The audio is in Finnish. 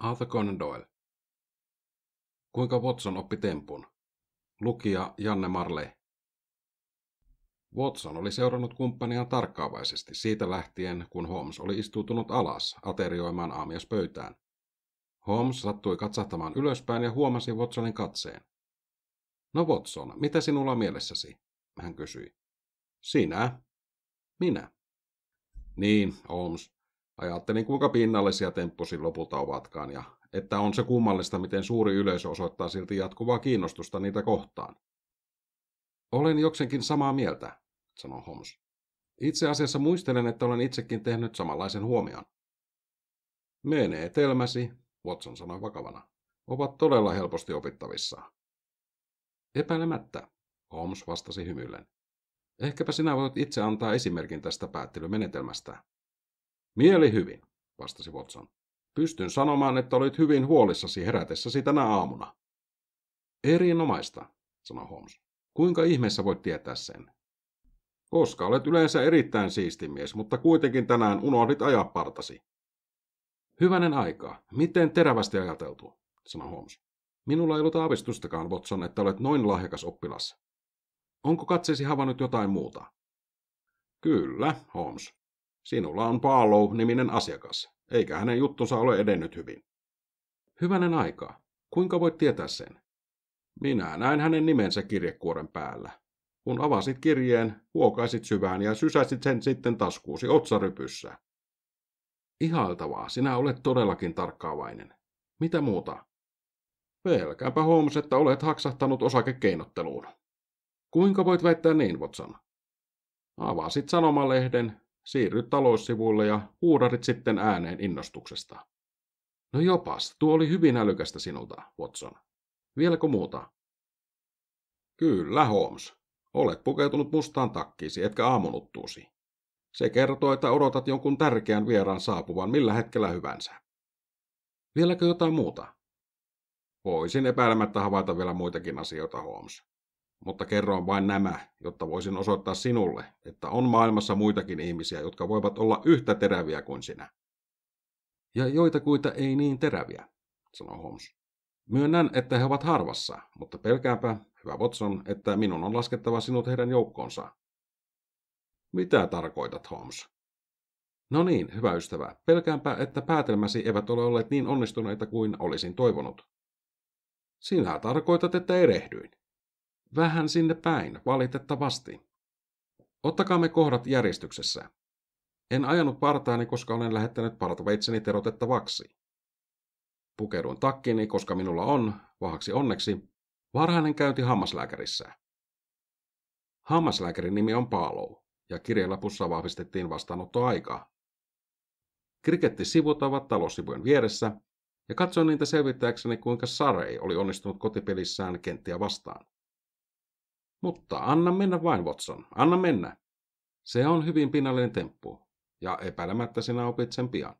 Arthur Conan Doyle. Kuinka Watson oppi tempun? Lukija Janne Marley. Watson oli seurannut kumppaniaan tarkkaavaisesti siitä lähtien, kun Holmes oli istuutunut alas aterioimaan aamiaspöytään. Holmes sattui katsahtamaan ylöspäin ja huomasi Watsonin katseen. No Watson, mitä sinulla on mielessäsi? Hän kysyi. Sinä. Minä. Niin, Holmes, Ajattelin, kuinka pinnallisia temppusi lopulta ovatkaan ja että on se kummallista, miten suuri yleisö osoittaa silti jatkuvaa kiinnostusta niitä kohtaan. Olen joksenkin samaa mieltä, sanoi Holmes. Itse asiassa muistelen, että olen itsekin tehnyt samanlaisen huomion. Menee telmäsi, Watson sanoi vakavana, ovat todella helposti opittavissa. Epäilemättä, Holmes vastasi hymyillen. Ehkäpä sinä voit itse antaa esimerkin tästä päättelymenetelmästä. Mieli hyvin, vastasi Watson. Pystyn sanomaan, että olit hyvin huolissasi herätessäsi tänä aamuna. Erinomaista, sanoi Holmes. Kuinka ihmeessä voit tietää sen? Koska olet yleensä erittäin siisti mies, mutta kuitenkin tänään unohdit ajaa partasi. Hyvänen aika, miten terävästi ajateltu, sanoi Holmes. Minulla ei ollut aavistustakaan, Watson, että olet noin lahjakas oppilas. Onko katseesi havainnut jotain muuta? Kyllä, Holmes. Sinulla on paalou niminen asiakas, eikä hänen juttunsa ole edennyt hyvin. Hyvänen aikaa. Kuinka voit tietää sen? Minä näin hänen nimensä kirjekuoren päällä. Kun avasit kirjeen, huokaisit syvään ja sysäsit sen sitten taskuusi otsarypyssä. Ihailtavaa, sinä olet todellakin tarkkaavainen. Mitä muuta? Pelkäänpä huomus, että olet haksahtanut osakekeinotteluun. Kuinka voit väittää niin, Watson? Avasit sanomalehden, siirry taloussivuille ja huudarit sitten ääneen innostuksesta. No jopas, tuo oli hyvin älykästä sinulta, Watson. Vieläkö muuta? Kyllä, Holmes. Olet pukeutunut mustaan takkiisi, etkä aamunuttuusi. Se kertoo, että odotat jonkun tärkeän vieraan saapuvan millä hetkellä hyvänsä. Vieläkö jotain muuta? Voisin epäilemättä havaita vielä muitakin asioita, Holmes mutta kerroin vain nämä, jotta voisin osoittaa sinulle, että on maailmassa muitakin ihmisiä, jotka voivat olla yhtä teräviä kuin sinä. Ja joita kuita ei niin teräviä, sanoi Holmes. Myönnän, että he ovat harvassa, mutta pelkääpä, hyvä Watson, että minun on laskettava sinut heidän joukkoonsa. Mitä tarkoitat, Holmes? No niin, hyvä ystävä, pelkäänpä, että päätelmäsi eivät ole olleet niin onnistuneita kuin olisin toivonut. Sinä tarkoitat, että erehdyin. Vähän sinne päin, valitettavasti. Ottakaamme kohdat järjestyksessä. En ajanut partaani, koska olen lähettänyt partaveitseni terotettavaksi. Pukeuduin takkini, koska minulla on, vahaksi onneksi, varhainen käynti hammaslääkärissä. Hammaslääkärin nimi on Paalo, ja kirjelapussa vahvistettiin vastaanottoaika. Kriketti-sivut ovat taloussivujen vieressä, ja katsoin niitä selvittääkseni, kuinka Sarei oli onnistunut kotipelissään kenttiä vastaan. Mutta anna mennä vain, Watson. Anna mennä. Se on hyvin pinnallinen temppu. Ja epäilemättä sinä opit sen pian.